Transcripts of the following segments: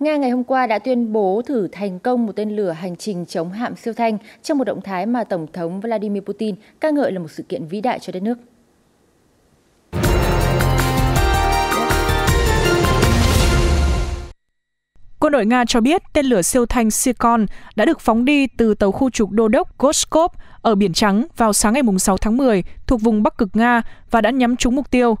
Nga ngày hôm qua đã tuyên bố thử thành công một tên lửa hành trình chống hạm siêu thanh trong một động thái mà Tổng thống Vladimir Putin ca ngợi là một sự kiện vĩ đại cho đất nước. Quân đội Nga cho biết tên lửa siêu thanh Sikon đã được phóng đi từ tàu khu trục đô đốc Goskov ở Biển Trắng vào sáng ngày 6 tháng 10 thuộc vùng Bắc Cực Nga và đã nhắm trúng mục tiêu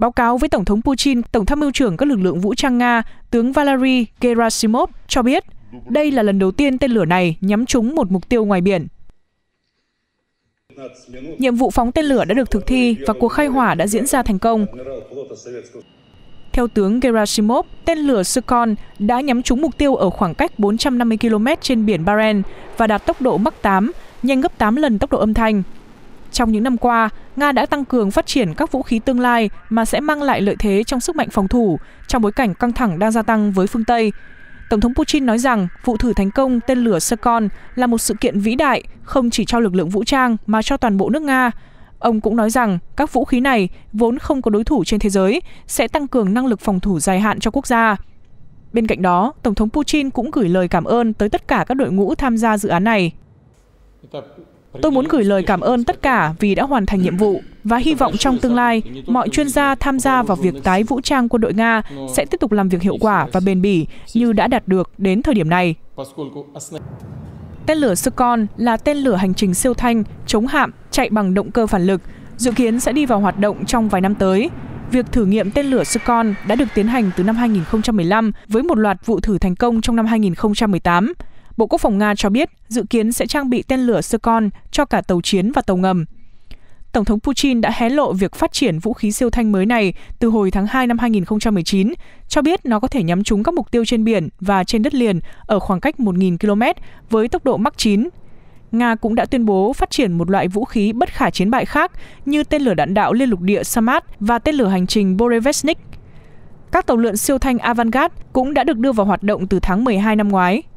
Báo cáo với Tổng thống Putin, Tổng tham mưu trưởng các lực lượng vũ trang Nga, tướng Valery Gerasimov cho biết, đây là lần đầu tiên tên lửa này nhắm trúng một mục tiêu ngoài biển. Nhiệm vụ phóng tên lửa đã được thực thi và cuộc khai hỏa đã diễn ra thành công. Theo tướng Gerasimov, tên lửa Sukhon đã nhắm trúng mục tiêu ở khoảng cách 450 km trên biển Barents và đạt tốc độ Mach 8, nhanh gấp 8 lần tốc độ âm thanh. Trong những năm qua, Nga đã tăng cường phát triển các vũ khí tương lai mà sẽ mang lại lợi thế trong sức mạnh phòng thủ trong bối cảnh căng thẳng đang gia tăng với phương Tây. Tổng thống Putin nói rằng vụ thử thành công tên lửa Sekon là một sự kiện vĩ đại không chỉ cho lực lượng vũ trang mà cho toàn bộ nước Nga. Ông cũng nói rằng các vũ khí này vốn không có đối thủ trên thế giới sẽ tăng cường năng lực phòng thủ dài hạn cho quốc gia. Bên cạnh đó, Tổng thống Putin cũng gửi lời cảm ơn tới tất cả các đội ngũ tham gia dự án này. Tôi muốn gửi lời cảm ơn tất cả vì đã hoàn thành nhiệm vụ và hy vọng trong tương lai, mọi chuyên gia tham gia vào việc tái vũ trang quân đội Nga sẽ tiếp tục làm việc hiệu quả và bền bỉ như đã đạt được đến thời điểm này. Tên lửa Sukon là tên lửa hành trình siêu thanh, chống hạm, chạy bằng động cơ phản lực, dự kiến sẽ đi vào hoạt động trong vài năm tới. Việc thử nghiệm tên lửa Sukon đã được tiến hành từ năm 2015 với một loạt vụ thử thành công trong năm 2018. Bộ Quốc phòng Nga cho biết dự kiến sẽ trang bị tên lửa Sukhoi cho cả tàu chiến và tàu ngầm. Tổng thống Putin đã hé lộ việc phát triển vũ khí siêu thanh mới này từ hồi tháng 2 năm 2019, cho biết nó có thể nhắm trúng các mục tiêu trên biển và trên đất liền ở khoảng cách 1.000 km với tốc độ Mach 9. Nga cũng đã tuyên bố phát triển một loại vũ khí bất khả chiến bại khác như tên lửa đạn đạo liên lục địa Samad và tên lửa hành trình Borevestnik. Các tàu lượn siêu thanh Avangard cũng đã được đưa vào hoạt động từ tháng 12 năm ngoái.